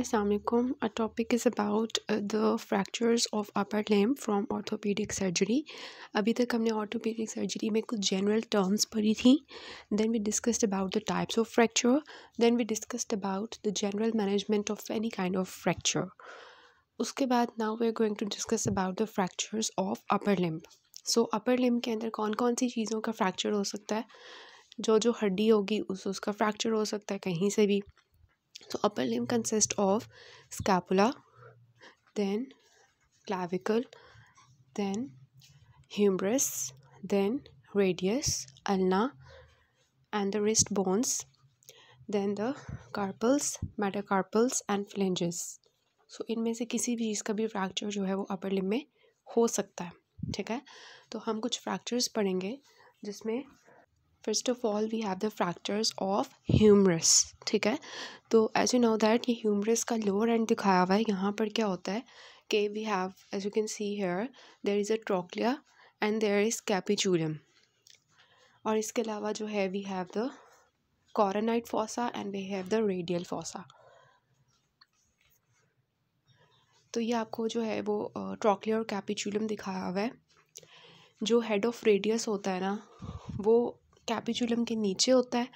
असलकुम a topic is about the fractures of upper limb from orthopaedic surgery अभी तक हमने ऑर्थोपेडिक सर्जरी में कुछ जनरल टर्म्स पढ़ी थी then we discussed about the types of fracture then we discussed about the general management of any kind of fracture उसके बाद now we are going to discuss about the fractures of upper limb so upper limb के अंदर कौन कौन सी चीज़ों का fracture हो सकता है जो जो हड्डी होगी उस उसका फ्रैक्चर हो सकता है कहीं से भी So upper limb consists of scapula, then clavicle, then humerus, then radius, ulna, and the wrist bones, then the carpals, metacarpals and phalanges. so, इनमें से किसी भी चीज़ का भी fracture जो है वो upper limb में हो सकता है ठीक है तो हम कुछ fractures पढ़ेंगे जिसमें first of all we have the fractures of humerus ठीक है तो एज यू नो दैट ये ह्यूमरस का लोअर एंड दिखाया हुआ है यहाँ पर क्या होता है कि we have as you can see here there is a trochlea and there is capitulum और इसके अलावा जो है we have the coronoid fossa and we have the radial fossa तो ये आपको जो है वो ट्रोकलिया और कैपिचुलम दिखाया हुआ है जो हेड ऑफ रेडियस होता है ना वो कैपिचुलम के नीचे होता है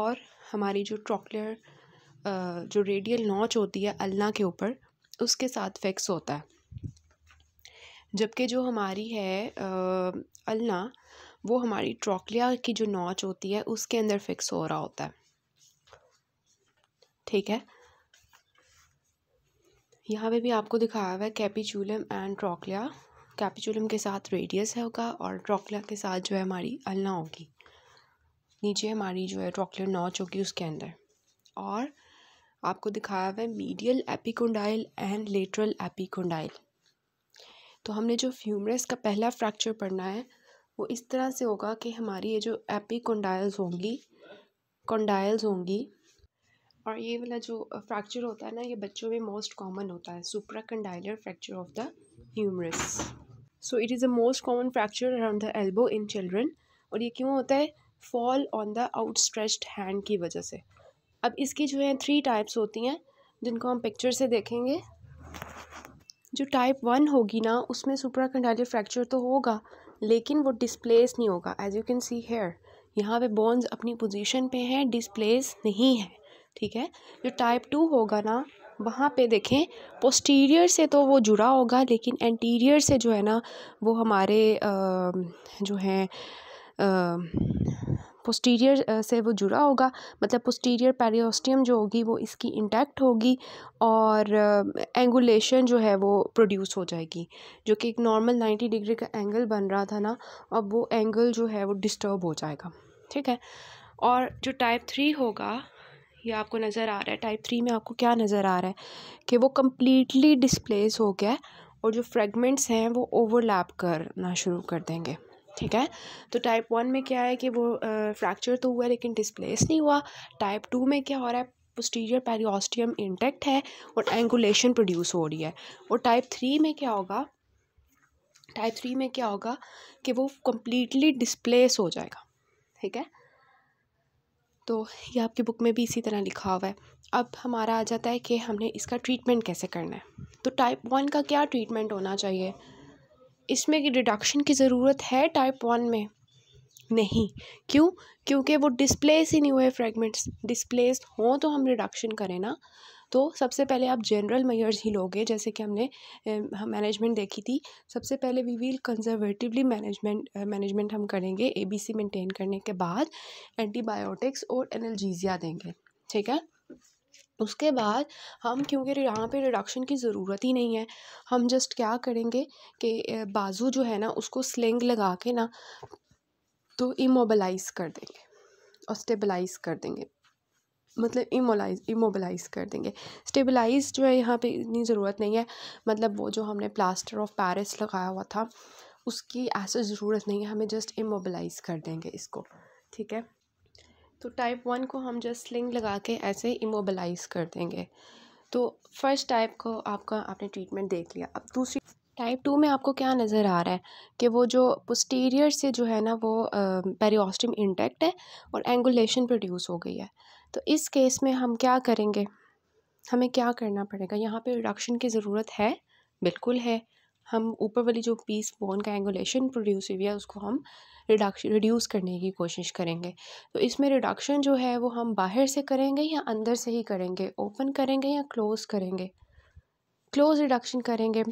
और हमारी जो ट्रॉकलर जो रेडियल नॉच होती है अल्ना के ऊपर उसके साथ फिक्स होता है जबकि जो हमारी है अलना वो हमारी ट्रॉकलिया की जो नॉच होती है उसके अंदर फिक्स हो रहा होता है ठीक है यहाँ पे भी आपको दिखाया हुआ है कैपिचुलम एंड ट्रॉकलिया कैपिचुलम के साथ रेडियस होगा और ट्रॉकलिया के साथ जो है हमारी अल्ना होगी नीचे हमारी जो है ट्रॉकलेट नॉच होगी उसके अंदर और आपको दिखाया हुआ है medial epicondyle and lateral epicondyle तो हमने जो फ्यूमरस का पहला फ्रैक्चर पढ़ना है वो इस तरह से होगा कि हमारी ये जो एपिकोंडाइल्स होंगी कोंडाइल्स होंगी और ये वाला जो फ्रैक्चर होता है ना ये बच्चों में मोस्ट कॉमन होता है supracondylar fracture of the humerus so it is the most common fracture around the elbow in children और ये क्यों होता है fall on the outstretched hand की वजह से अब इसकी जो है थ्री टाइप्स होती हैं जिनको हम पिक्चर से देखेंगे जो टाइप वन होगी ना उसमें सुप्राकंडालियर फ्रैक्चर तो होगा लेकिन वो डिस्प्लेस नहीं होगा as you can see here यहाँ पे बोन्स अपनी पोजीशन पे हैं डिस्प्लेस नहीं है ठीक है जो टाइप टू होगा ना वहाँ पे देखें पोस्टीरियर से तो वो जुड़ा होगा लेकिन एंटीरियर से जो है ना वो हमारे आ, जो हैं पोस्टीरियर uh, से वो जुड़ा होगा मतलब पोस्टीरियर पेरियोस्टियम जो होगी वो इसकी इंटैक्ट होगी और एंगुलेशन uh, जो है वो प्रोड्यूस हो जाएगी जो कि एक नॉर्मल नाइन्टी डिग्री का एंगल बन रहा था ना अब वो एंगल जो है वो डिस्टर्ब हो जाएगा ठीक है और जो टाइप थ्री होगा ये आपको नज़र आ रहा है टाइप थ्री में आपको क्या नज़र आ रहा है कि वो कम्प्लीटली डिस्प्लेस हो गया और जो फ्रेगमेंट्स हैं वो ओवरलैप करना शुरू कर देंगे ठीक है तो टाइप वन में क्या है कि वो फ्रैक्चर तो हुआ लेकिन डिस्प्लेस नहीं हुआ टाइप टू में क्या हो रहा है पोस्टीरियर पेरियोस्टियम इंटेक्ट है और एंगुलेशन प्रोड्यूस हो रही है और टाइप थ्री में क्या होगा टाइप थ्री में क्या होगा कि वो कम्प्लीटली डिस्प्लेस हो जाएगा ठीक है तो ये आपकी बुक में भी इसी तरह लिखा हुआ है अब हमारा आ जाता है कि हमने इसका ट्रीटमेंट कैसे करना है तो टाइप वन का क्या ट्रीटमेंट होना चाहिए इसमें रिडक्शन की ज़रूरत है टाइप वन में नहीं क्यों क्योंकि वो डिस्प्लेस ही नहीं हुए फ्रेगमेंट्स डिस्प्लेस हों तो हम रिडक्शन करें ना तो सबसे पहले आप जनरल मेयर्स ही लोगे जैसे कि हमने मैनेजमेंट देखी थी सबसे पहले we will conservatively management management हम करेंगे एबीसी मेंटेन करने के बाद एंटीबायोटिक्स और एनर्जीजिया देंगे ठीक है उसके बाद हम क्योंकि यहाँ पे रिडक्शन की ज़रूरत ही नहीं है हम जस्ट क्या करेंगे कि बाजू जो है ना उसको स्लिंग लगा के ना तो इमोबलाइज कर देंगे और स्टेबलाइज कर देंगे मतलब इमोलाइज इमोबलाइज कर देंगे स्टेबलाइज जो है यहाँ पे इतनी ज़रूरत नहीं है मतलब वो जो हमने प्लास्टर ऑफ पैरिस लगाया हुआ था उसकी ऐसे ज़रूरत नहीं है हमें जस्ट इमोबलाइज कर देंगे इसको ठीक है तो टाइप वन को हम जस्ट स्लिंग लगा के ऐसे इमोबलाइज कर देंगे तो फर्स्ट टाइप को आपका आपने ट्रीटमेंट देख लिया अब दूसरी टाइप टू में आपको क्या नज़र आ रहा है कि वो जो पोस्टीरियर से जो है ना वो पेरियोस्टिम इंटेक्ट है और एंगुलेशन प्रोड्यूस हो गई है तो इस केस में हम क्या करेंगे हमें क्या करना पड़ेगा यहाँ पे रिडक्शन की ज़रूरत है बिल्कुल है हम ऊपर वाली जो पीस बोन का एंगुलेशन प्रोड्यूस हुई है उसको हम रिडक्शन रिड्यूस करने की कोशिश करेंगे तो इसमें रिडक्शन जो है वो हम बाहर से करेंगे या अंदर से ही करेंगे ओपन करेंगे या क्लोज़ करेंगे क्लोज रिडक्शन करेंगे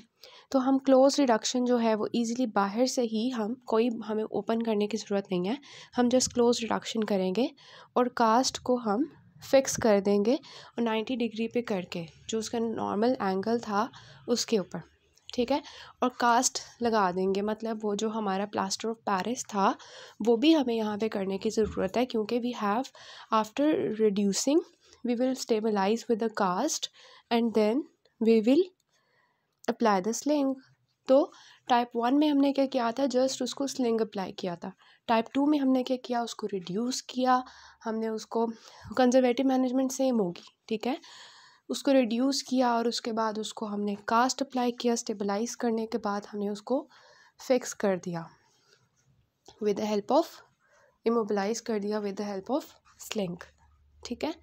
तो हम क्लोज रिडक्शन जो है वो इजीली बाहर से ही हम कोई हमें ओपन करने की ज़रूरत नहीं है हम जस्ट क्लोज रिडक्शन करेंगे और कास्ट को हम फिक्स कर देंगे और नाइन्टी डिग्री पे करके जो उसका नॉर्मल एंगल था उसके ऊपर ठीक है और कास्ट लगा देंगे मतलब वो जो हमारा प्लास्टर ऑफ पैरिस था वो भी हमें यहाँ पे करने की ज़रूरत है क्योंकि we have after reducing we will stabilise with the cast and then we will apply the sling तो टाइप वन में हमने क्या किया था जस्ट उसको स्लिंग अप्लाई किया था टाइप टू में हमने क्या किया उसको रिड्यूस किया हमने उसको कंजर्वेटिव मैनेजमेंट सेम होगी ठीक है उसको रिड्यूस किया और उसके बाद उसको हमने कास्ट अप्लाई किया स्टेबलाइज करने के बाद हमने उसको फिक्स कर दिया with the help of immobilise कर दिया with the help of sling ठीक है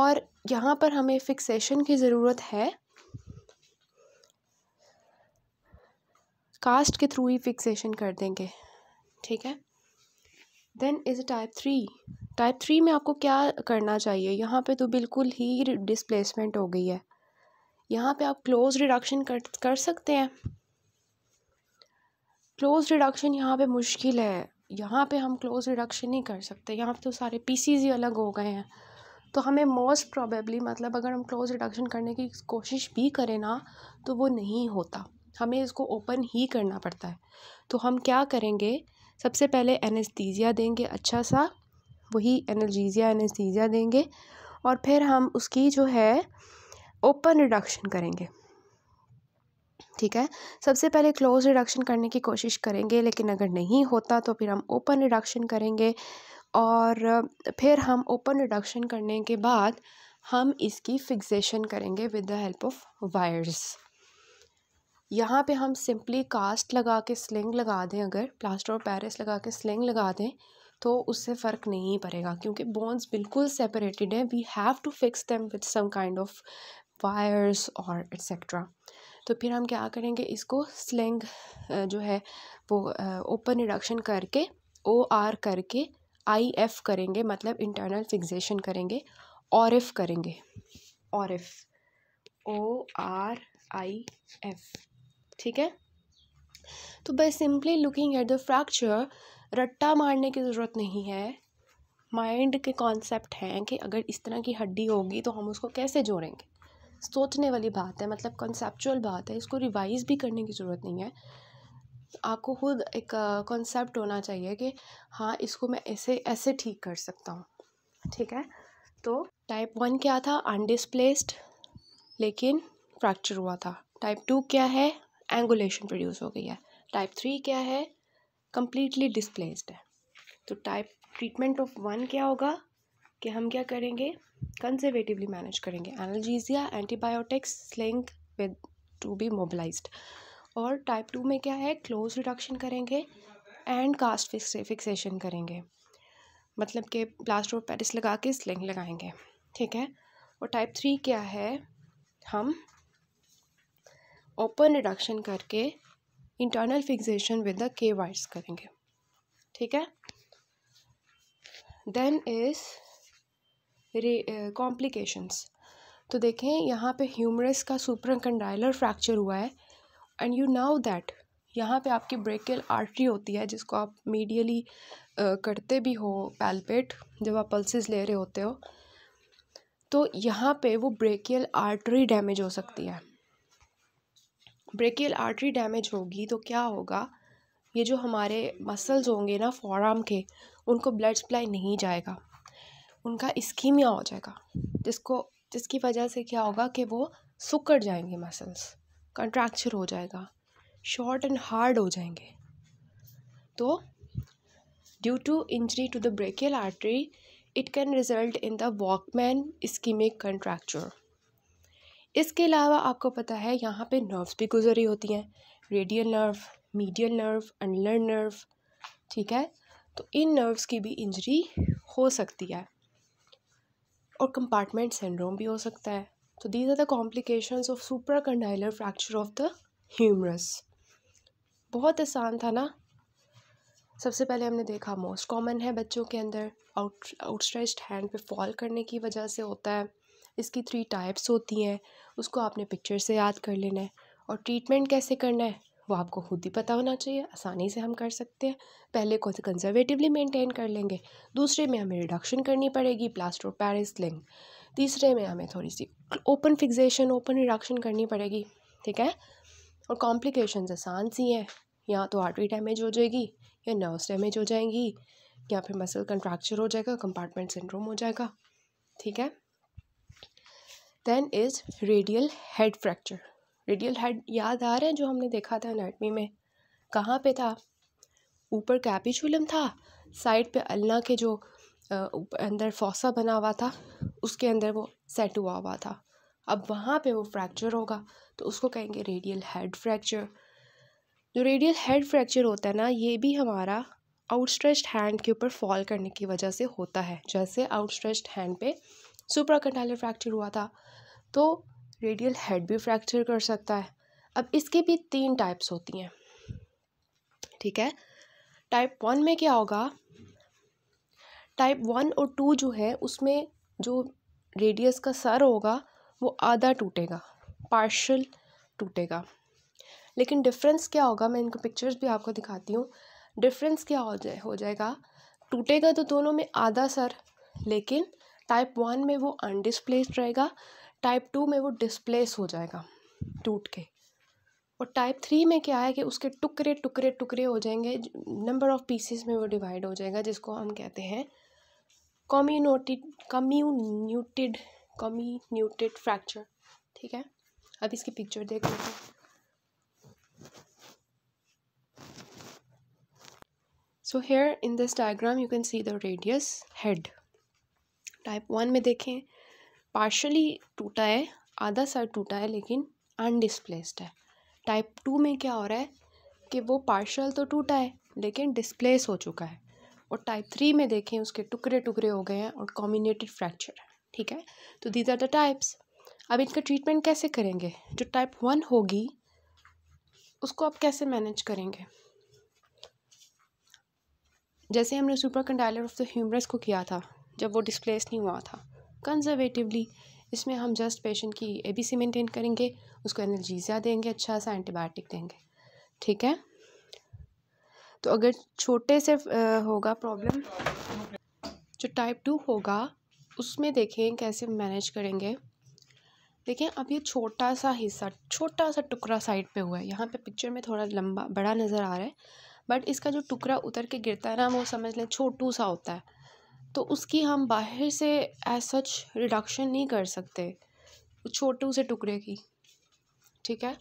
और यहाँ पर हमें फिक्सेशन की ज़रूरत है कास्ट के थ्रू ही फिक्सेशन कर देंगे ठीक है then is type three type three में आपको क्या करना चाहिए यहाँ पे तो बिल्कुल ही डिसप्लेसमेंट हो गई है यहाँ पे आप क्लोज रिडक्शन कर कर सकते हैं क्लोज रिडक्शन यहाँ पे मुश्किल है यहाँ पे हम क्लोज रिडक्शन नहीं कर सकते यहाँ पे तो सारे पीसीज ही अलग हो गए हैं तो हमें मोस्ट प्रोबेबली मतलब अगर हम क्लोज रिडक्शन करने की कोशिश भी करें ना तो वो नहीं होता हमें इसको ओपन ही करना पड़ता है तो हम क्या करेंगे सबसे पहले एनेस्थीजिया देंगे अच्छा सा वही एनर्जीजिया एनेस्थीजिया देंगे और फिर हम उसकी जो है ओपन रिडक्शन करेंगे ठीक है सबसे पहले क्लोज रिडक्शन करने की कोशिश करेंगे लेकिन अगर नहीं होता तो फिर हम ओपन रिडक्शन करेंगे और फिर हम ओपन रिडक्शन करने के बाद हम इसकी फिक्सेशन करेंगे with the help of wires यहाँ पे हम सिंपली कास्ट लगा के स्लिंग लगा दें अगर प्लास्टर और पैरिस लगा के स्लिंग लगा दें तो उससे फ़र्क नहीं पड़ेगा क्योंकि बोन्स बिल्कुल सेपरेटेड हैं we have to fix them with some kind of wires और एट्सट्रा तो फिर हम क्या करेंगे इसको स्लिंग जो है वो ओपन रिडक्शन करके ओ आर करके आई एफ करेंगे मतलब इंटरनल फिक्सेशन करेंगे और एफ करेंगे ORIF O R I F ठीक है तो by simply looking at the fracture रट्टा मारने की ज़रूरत नहीं है माइंड के कॉन्सेप्ट हैं कि अगर इस तरह की हड्डी होगी तो हम उसको कैसे जोड़ेंगे सोचने वाली बात है मतलब कॉन्सेप्चुअल बात है इसको रिवाइज भी करने की ज़रूरत नहीं है आपको खुद एक कॉन्सेप्ट uh, होना चाहिए कि हाँ इसको मैं ऐसे ऐसे ठीक कर सकता हूँ ठीक है तो टाइप वन क्या था अनडिसप्लेस्ड लेकिन फ्रैक्चर हुआ था टाइप टू क्या है एंगुलेशन प्रोड्यूस हो गई है टाइप थ्री क्या है कम्प्लीटली डिस्प्लेस्ड है तो टाइप ट्रीटमेंट ऑफ वन क्या होगा कि हम क्या करेंगे कंजर्वेटिवली मैनेज करेंगे analgesia antibiotics sling with to be mobilise और टाइप टू में क्या है क्लोज रिडक्शन करेंगे एंड कास्ट फिक्स फिक्सेशन करेंगे मतलब कि प्लास्टर ऑफ पेरिस लगा के स्लिंग लगाएंगे ठीक है और टाइप थ्री क्या है हम ओपन रिडक्शन करके internal fixation with the K wires करेंगे ठीक है देन इज कॉम्प्लिकेशंस तो देखें यहाँ पे ह्यूमरस का सुपरकंडाइलर फ्रैक्चर हुआ है एंड यू नाउ दैट यहाँ पे आपकी ब्रेकियल आर्टरी होती है जिसको आप मीडियली uh, करते भी हो पैलपेट जब आप पल्सेस ले रहे होते हो तो यहाँ पे वो ब्रेकियल आर्टरी डैमेज हो सकती है ब्रेकियल आर्टरी डैमेज होगी तो क्या होगा ये जो हमारे मसल्स होंगे ना फॉराम के उनको ब्लड सप्लाई नहीं जाएगा उनका इस्कीमिया हो जाएगा जिसको जिसकी वजह से क्या होगा कि वो सुकड़ जाएंगे मसल्स कंट्रैक्चर हो जाएगा शॉर्ट एंड हार्ड हो जाएंगे तो due to injury to the brachial artery it can result in the Volkmann ischaemic contracture इसके अलावा आपको पता है यहाँ पे नर्व्स भी गुजरी होती हैं रेडियल नर्व मीडियल नर्व अंडलर नर्व ठीक है तो इन नर्व्स की भी इंजरी हो सकती है और कंपार्टमेंट सिंड्रोम भी हो सकता है तो these are the complication of supracondylar fracture of the humerus बहुत आसान था ना सबसे पहले हमने देखा मोस्ट कॉमन है बच्चों के अंदर आउट आउटस्ट्रेच्ड हैंड पे फॉल करने की वजह से होता है इसकी थ्री टाइप्स होती हैं उसको आपने पिक्चर से याद कर लेना है और ट्रीटमेंट कैसे करना है वो आपको खुद ही पता होना चाहिए आसानी से हम कर सकते हैं पहले को कंजर्वेटिवली मेंटेन कर लेंगे दूसरे में हमें रिडक्शन करनी पड़ेगी प्लास्टर पैरिस लिंग तीसरे में हमें थोड़ी सी ओपन फिक्सेशन ओपन रिडक्शन करनी पड़ेगी ठीक है और कॉम्प्लिकेशन आसान सी हैं या तो आर्टरी डैमेज हो जाएगी या नर्व्स डैमेज हो जाएंगी या फिर मसल कंट्रैक्चर हो जाएगा कंपार्टमेंट सिंड्रोम हो जाएगा ठीक है then is radial head fracture radial head याद आ रहा है जो हमने देखा था अनाटमी में कहाँ पे था ऊपर कैपिचुलम था साइड पे अल्ला के जो अंदर फोसा बना हुआ था उसके अंदर वो सेट हुआ हुआ था अब वहाँ पे वो फ्रैक्चर होगा तो उसको कहेंगे रेडियल हेड फ्रैक्चर जो रेडियल हेड फ्रैक्चर होता है ना ये भी हमारा आउटस्ट्रेच्ड हैंड के ऊपर फॉल करने की वजह से होता है जैसे आउटस्ट्रेच्ड हैंड पे सुप्राकंडालर फ्रैक्चर हुआ था तो रेडियल हेड भी फ्रैक्चर कर सकता है अब इसके भी तीन टाइप्स होती हैं ठीक है टाइप वन में क्या होगा टाइप वन और टू जो है उसमें जो रेडियस का सर होगा वो आधा टूटेगा पार्शल टूटेगा लेकिन डिफरेंस क्या होगा मैं इनको पिक्चर्स भी आपको दिखाती हूँ डिफरेंस क्या हो जाए हो जाएगा टूटेगा तो दोनों में आधा सर लेकिन टाइप वन में वो अनडिसप्लेस्ड रहेगा टाइप टू में वो डिसप्लेस हो जाएगा टूट के और टाइप थ्री में क्या है कि उसके टुकड़े टुकड़े टुकड़े हो जाएंगे नंबर ऑफ पीसेस में वो डिवाइड हो जाएगा जिसको हम कहते हैं कम्यूनोटिड कम्यून्यूटिड कम्यून्यूटेड फ्रैक्चर ठीक है अब इसकी पिक्चर देख लेते हैं so here in this diagram you can see the radius head type one में देखें पार्शली टूटा है आधा सर टूटा है लेकिन अनडिसप्लेसड है टाइप टू में क्या हो रहा है कि वो पार्शल तो टूटा है लेकिन डिसप्लेस हो चुका है और टाइप थ्री में देखें उसके टुकड़े टुकड़े हो गए हैं और कॉम्बिनेटेड फ्रैक्चर है ठीक है तो दीज आर द टाइप्स अब इनका ट्रीटमेंट कैसे करेंगे जो टाइप वन होगी उसको आप कैसे मैनेज करेंगे जैसे हमने super condylar of the humerus को किया था जब वो डिस्प्लेस नहीं हुआ था कंजर्वेटिवली इसमें हम जस्ट पेशेंट की ए बी सी मेनटेन करेंगे उसको एनर्जीज़िया देंगे अच्छा सा एंटीबायोटिक देंगे ठीक है तो अगर छोटे से होगा प्रॉब्लम जो टाइप टू होगा उसमें देखें कैसे मैनेज करेंगे देखें अब ये छोटा सा हिस्सा छोटा सा टुकड़ा साइड पे हुआ है यहाँ पे पिक्चर में थोड़ा लंबा बड़ा नज़र आ रहा है बट इसका जो टुकड़ा उतर के गिरता है ना वो समझ लें छोटू सा होता है तो उसकी हम बाहर से एज सच रिडक्शन नहीं कर सकते छोटे से टुकड़े की ठीक है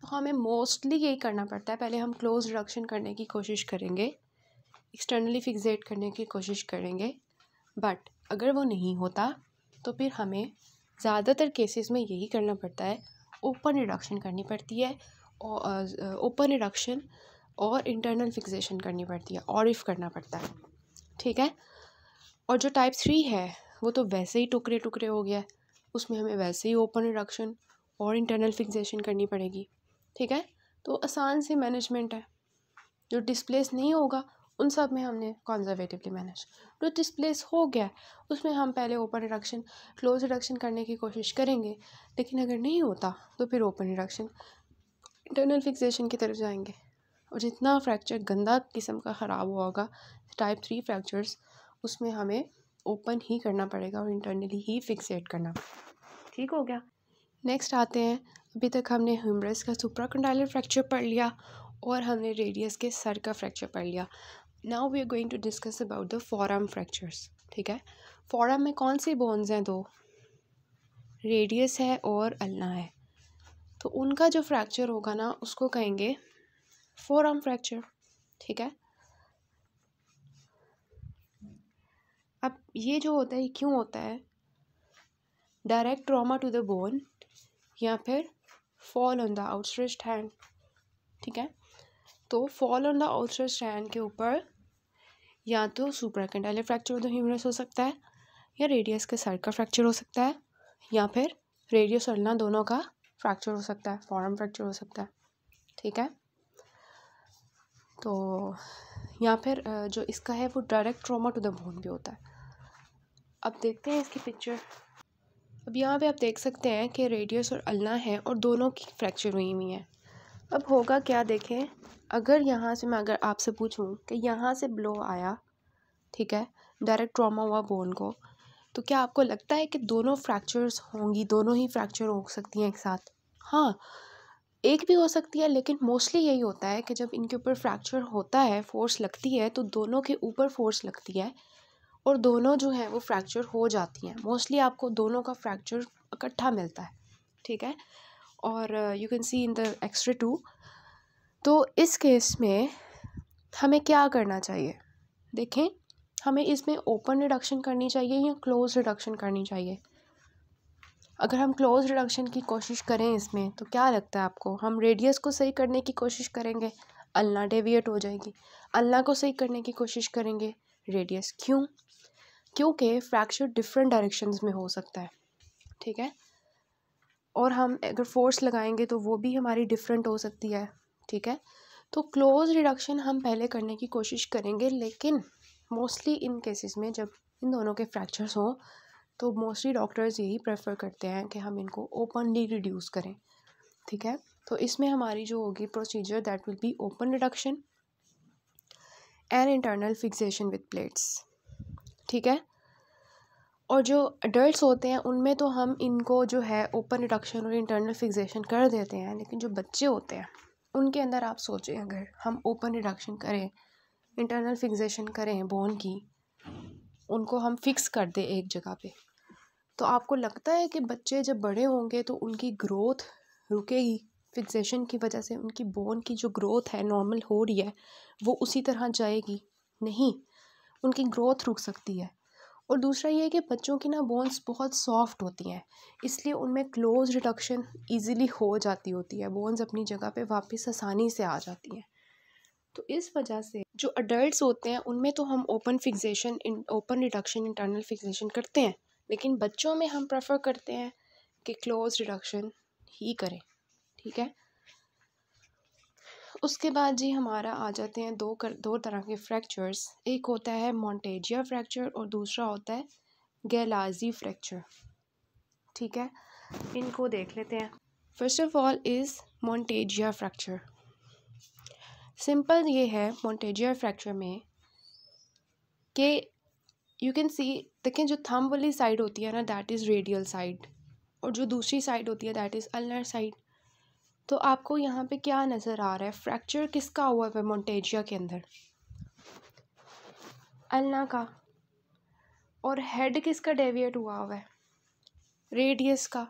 तो हमें मोस्टली यही करना पड़ता है पहले हम क्लोज रिडक्शन करने की कोशिश करेंगे एक्सटर्नली फिक्सेट करने की कोशिश करेंगे बट अगर वो नहीं होता तो फिर हमें ज़्यादातर केसेस में यही करना पड़ता है ओपन रिडक्शन करनी पड़ती है ओपन रिडक्शन और इंटरनल फिक्सेशन करनी पड़ती है और इफ़ करना पड़ता है ठीक है और जो टाइप थ्री है वो तो वैसे ही टुकड़े टुकड़े हो गया है उसमें हमें वैसे ही ओपन रिडक्शन और इंटरनल फिक्सेशन करनी पड़ेगी ठीक है तो आसान सी मैनेजमेंट है जो डिस्प्लेस नहीं होगा उन सब में हमने कॉन्जर्वेटिवली मैनेज जो डिस्प्लेस हो गया उसमें हम पहले ओपन रिडक्शन क्लोज रिडक्शन करने की कोशिश करेंगे लेकिन अगर नहीं होता तो फिर ओपन रिडक्शन इंटरनल फिक्सेशन की तरफ जाएंगे और जितना फ्रैक्चर गंदा किस्म का ख़राब हुआ होगा टाइप थ्री फ्रैक्चर्स उसमें हमें ओपन ही करना पड़ेगा और इंटरनली ही फिक्सेट करना ठीक हो गया नेक्स्ट आते हैं अभी तक हमने ह्यूमरस का सुप्राकंडाइलर फ्रैक्चर पढ़ लिया और हमने रेडियस के सर का फ्रैक्चर पढ़ लिया now we are going to discuss about the forearm fractures ठीक है फॉरम में कौन से बोन्स हैं दो रेडियस है और अल्ना है तो उनका जो फ्रैक्चर होगा ना उसको कहेंगे फोरआर्म फ्रैक्चर ठीक है अब ये जो होता है ये क्यों होता है direct trauma to the bone या फिर fall on the outstretched hand ठीक है तो fall on the outstretched hand के ऊपर या तो supracondylar fracture of the humerus हो सकता है या रेडियस के सर का फ्रैक्चर हो सकता है या फिर रेडियस और ना दोनों का फ्रैक्चर हो सकता है फॉरम फ्रैक्चर हो सकता है ठीक है तो या फिर जो इसका है वो direct trauma to the bone भी होता है अब देखते हैं इसकी पिक्चर अब यहाँ पे आप देख सकते हैं कि रेडियस और अल्ना है और दोनों की फ्रैक्चर हुई हुई है अब होगा क्या देखें अगर यहाँ से मैं अगर आपसे पूछूँ कि यहाँ से ब्लो आया ठीक है डायरेक्ट ट्रामा हुआ बोन को तो क्या आपको लगता है कि दोनों फ्रैक्चर्स होंगी दोनों ही फ्रैक्चर हो सकती हैं एक साथ हाँ एक भी हो सकती है लेकिन मोस्टली यही होता है कि जब इनके ऊपर फ्रैक्चर होता है फोर्स लगती है तो दोनों के ऊपर फोर्स लगती है और दोनों जो हैं वो फ्रैक्चर हो जाती हैं मोस्टली आपको दोनों का फ्रैक्चर इकट्ठा मिलता है ठीक है और you can see in the X-ray too तो इस केस में हमें क्या करना चाहिए देखें हमें इसमें ओपन रिडक्शन करनी चाहिए या क्लोज रिडक्शन करनी चाहिए अगर हम क्लोज रिडक्शन की कोशिश करें इसमें तो क्या लगता है आपको हम रेडियस को सही करने की कोशिश करेंगे अल्ला डेविएट हो जाएगी अल्ला को सही करने की कोशिश करेंगे रेडियस क्यों क्योंकि फ्रैक्चर डिफरेंट डायरेक्शंस में हो सकता है ठीक है और हम अगर फोर्स लगाएंगे तो वो भी हमारी डिफरेंट हो सकती है ठीक है तो क्लोज रिडक्शन हम पहले करने की कोशिश करेंगे लेकिन मोस्टली इन केसेस में जब इन दोनों के फ्रैक्चर्स हों तो मोस्टली डॉक्टर्स यही प्रेफर करते हैं कि हम इनको ओपनली रिड्यूस करें ठीक है तो इसमें हमारी जो होगी procedure that will be open reduction and internal fixation with plates ठीक है और जो अडल्ट होते हैं उनमें तो हम इनको जो है ओपन रिडक्शन और इंटरनल फिक्सेशन कर देते हैं लेकिन जो बच्चे होते हैं उनके अंदर आप सोचें अगर हम ओपन रिडक्शन करें इंटरनल फिक्सेशन करें बोन की उनको हम फिक्स कर दें एक जगह पे तो आपको लगता है कि बच्चे जब बड़े होंगे तो उनकी ग्रोथ रुकेगी फिक्सेशन की वजह से उनकी बोन की जो ग्रोथ है नॉर्मल हो रही है वो उसी तरह जाएगी नहीं उनकी ग्रोथ रुक सकती है और दूसरा ये है कि बच्चों की ना बोन्स बहुत सॉफ्ट होती हैं इसलिए उनमें क्लोज रिडक्शन ईजिली हो जाती होती है बोन्स अपनी जगह पर वापस आसानी से आ जाती हैं तो इस वजह से जो अडल्ट होते हैं उनमें तो हम open fixation open reduction internal fixation करते हैं लेकिन बच्चों में हम प्रेफर करते हैं कि क्लोज रिडक्शन ही करें ठीक है उसके बाद जी हमारा आ जाते हैं दो कर दो तरह के फ्रैक्चर्स एक होता है मोंटेजिया फ्रैक्चर और दूसरा होता है गैलाजी फ्रैक्चर ठीक है इनको देख लेते हैं first of all is Monteggia fracture simple ये है मोंटेजिया फ्रैक्चर में कि यू कैन सी देखें जो थंब वाली साइड होती है ना दैट इज़ रेडियल साइड और जो दूसरी साइड होती है दैट इज़ अल्नर साइड तो आपको यहाँ पे क्या नज़र आ रहा है फ्रैक्चर किसका हुआ है मोन्टेजिया के अंदर अलना का और हेड किसका डेविएट हुआ हुआ है रेडियस का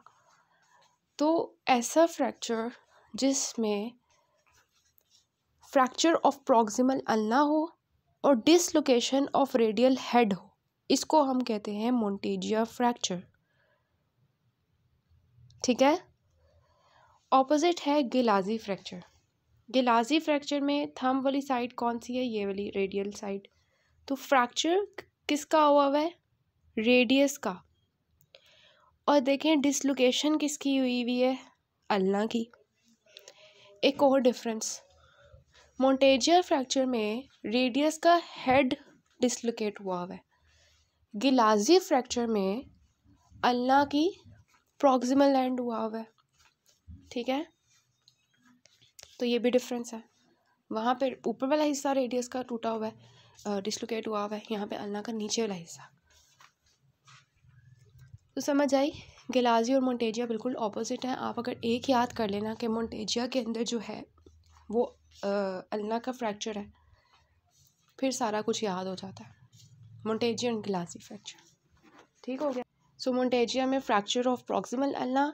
तो ऐसा फ्रैक्चर जिसमें फ्रैक्चर ऑफ प्रॉक्सिमल अलना हो और डिसलोकेशन ऑफ रेडियल हेड हो इसको हम कहते हैं मोन्टेजिया फ्रैक्चर ठीक है ऑपोजिट है गिलाजी फ्रैक्चर गिलाजी फ्रैक्चर में थम वाली साइड कौन सी है ये वाली रेडियल साइड तो फ्रैक्चर किसका हुआ हुआ है रेडियस का और देखें डिसलोकेशन किसकी हुई हुई है अल्ला की एक और डिफरेंस मोंटेजियर फ्रैक्चर में रेडियस का हेड डिसलोकेट हुआ हुआ है गिलाजी फ्रैक्चर में अल्ला की प्रॉक्सिमल एंड हुआ हुआ है ठीक है तो ये भी डिफरेंस है वहाँ पे ऊपर वाला हिस्सा रेडियस का टूटा हुआ है डिसलोकेट हुआ हुआ है यहाँ पे अल्लाह का नीचे वाला हिस्सा तो समझ आई गलाजी और मोंटेजिया बिल्कुल ऑपोजिट हैं आप अगर एक याद कर लेना कि मोंटेजिया के अंदर जो है वो अल्लाह का फ्रैक्चर है फिर सारा कुछ याद हो जाता है मोंटेजिया एंड गलाजी फ्रैक्चर ठीक हो गया सो so, मोंटेजिया में fracture of proximal ulna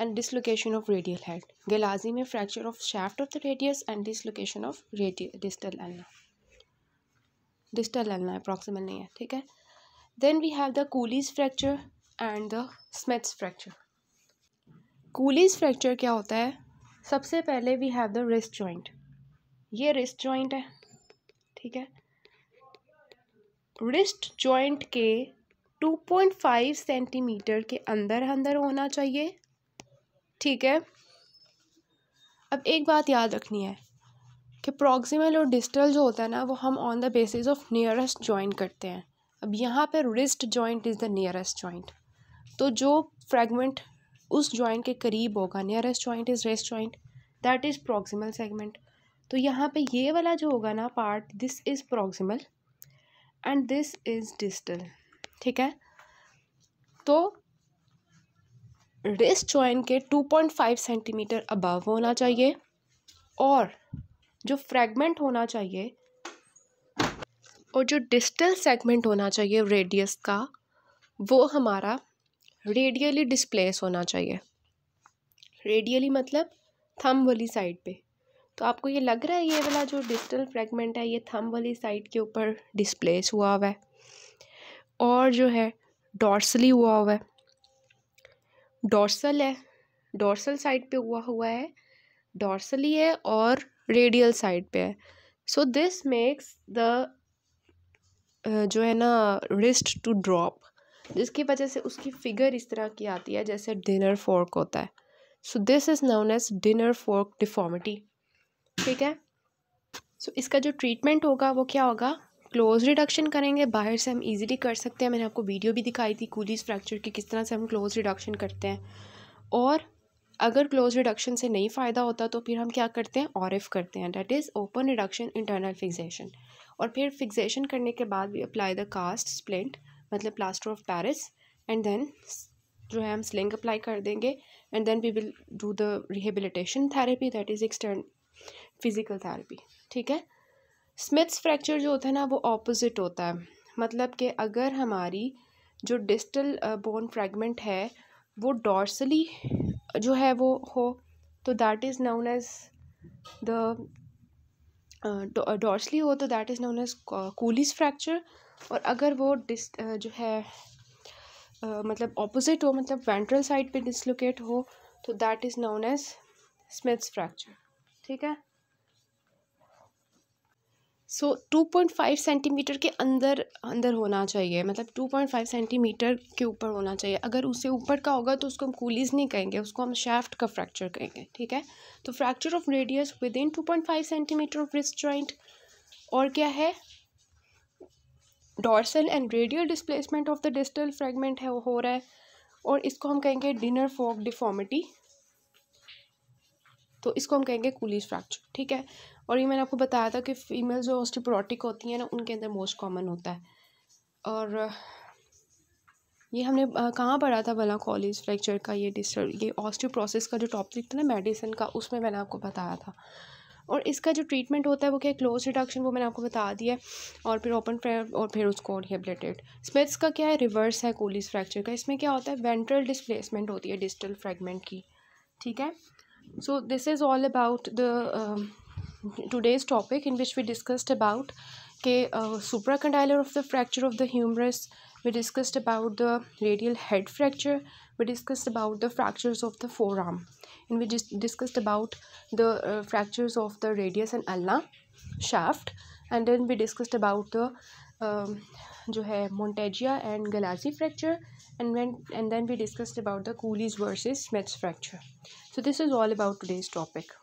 and dislocation of radial head Galeazzi में fracture of shaft of the radius and dislocation of radial distal ulna distal ulna proximal नहीं है ठीक है then we have the Colles fracture and the Smith's fracture Colles fracture क्या होता है सबसे पहले we have the wrist joint ये रिस्ट जॉइंट है ठीक है रिस्ट जॉइंट के 2.5 सेंटीमीटर के अंदर अंदर होना चाहिए ठीक है अब एक बात याद रखनी है कि प्रॉक्सिमल और डिस्टल जो होता है ना वो हम on the basis of nearest joint करते हैं अब यहाँ पर wrist joint is the nearest joint तो जो फ्रैगमेंट उस जॉइंट के करीब होगा nearest joint is wrist joint that is proximal segment तो यहाँ पे ये वाला जो होगा ना part this is proximal and this is distal ठीक है तो रिस्ट जॉइंट के 2.5 सेंटीमीटर अबव होना चाहिए और जो फ्रैगमेंट होना चाहिए और जो डिस्टल सेगमेंट होना चाहिए रेडियस का वो हमारा रेडियली डिस्प्लेस होना चाहिए रेडियली मतलब थम वाली साइड पे तो आपको ये लग रहा है ये वाला जो डिस्टल फ्रैगमेंट है ये थम वाली साइड के ऊपर डिस्प्लेस हुआ हुआ है और जो है डॉर्सली हुआ हुआ है डॉर्सल है डॉर्सल साइड पे हुआ हुआ है डॉर्सली है और रेडियल साइड पे है सो दिस मेक्स द जो है ना रिस्ट टू ड्रॉप जिसकी वजह से उसकी फिगर इस तरह की आती है जैसे डिनर फोर्क होता है so this is known as dinner fork deformity ठीक है सो so, इसका जो ट्रीटमेंट होगा वो क्या होगा क्लोज रिडक्शन करेंगे बाहर से हम इजीली कर सकते हैं मैंने आपको वीडियो भी दिखाई थी कूलीज फ्रैक्चर की किस तरह से हम क्लोज रिडक्शन करते हैं और अगर क्लोज रिडक्शन से नहीं फ़ायदा होता तो फिर हम क्या करते हैं ऑरिफ करते हैं that is open reduction internal fixation और फिर फिक्सेशन करने के बाद भी अप्लाई द कास्ट स्प्लेंट मतलब plaster of Paris and then जो है हम स्लिंग अप्लाई कर देंगे and then we will do the rehabilitation therapy that is external physical therapy ठीक है स्मिथ्स फ्रैक्चर जो होता है ना वो ऑपोजिट होता है मतलब कि अगर हमारी जो डिस्टल बोन फ्रैगमेंट है वो डॉर्सली जो है वो हो तो that is known as the dorsally हो तो that is known as Colles fracture और अगर वो डिस जो है मतलब ऑपोजिट हो मतलब वेंट्रल साइड पे डिसलोकेट हो तो that is known as Smith's fracture ठीक है so two point five centimetre के अंदर अंदर होना चाहिए मतलब टू पॉइंट फाइव सेंटीमीटर के ऊपर होना चाहिए अगर उससे ऊपर का होगा तो उसको हम कूलीज नहीं कहेंगे उसको हम शाफ्ट का फ्रैक्चर कहेंगे ठीक है तो fracture of radius within two point five centimetre of wrist joint और क्या है dorsal and radial displacement of the distal fragment है वो हो रहा है और इसको हम कहेंगे डिनर फॉक डिफॉर्मिटी तो इसको हम कहेंगे कूलीज फ्रैक्चर ठीक है और ये मैंने आपको बताया था कि फ़ीमेल जो ऑस्टिप्रोटिक होती हैं ना उनके अंदर मोस्ट कॉमन होता है और ये हमने कहाँ पढ़ा था भला कॉलेज फ्रैक्चर का ये डिस्टर्ब ये प्रोसेस का जो टॉपिक था ना मेडिसिन का उसमें मैंने आपको बताया था और इसका जो ट्रीटमेंट होता है वो क्या है क्लोज रिडक्शन वो मैंने आपको बता दिया है और फिर ओपन फ्रेयर और फिर उसको रिहेबलेटेड स्मिथ्स का क्या है रिवर्स है कोलिस फ्रैक्चर का इसमें क्या होता है वेंट्रल डिस्प्लेसमेंट होती है डिस्टल फ्रेगमेंट की ठीक है so this is all about the today's topic in which we discussed about okay, uh, supracondylar of the fracture of the humerus we discussed about the radial head fracture we discussed about the fractures of the forearm and we just discussed about the uh, fractures of the radius and ulna shaft and then we discussed about the um, जो है Monteggia and Galeazzi fracture and when and then we discussed about the Colles versus Smith's fracture so this is all about today's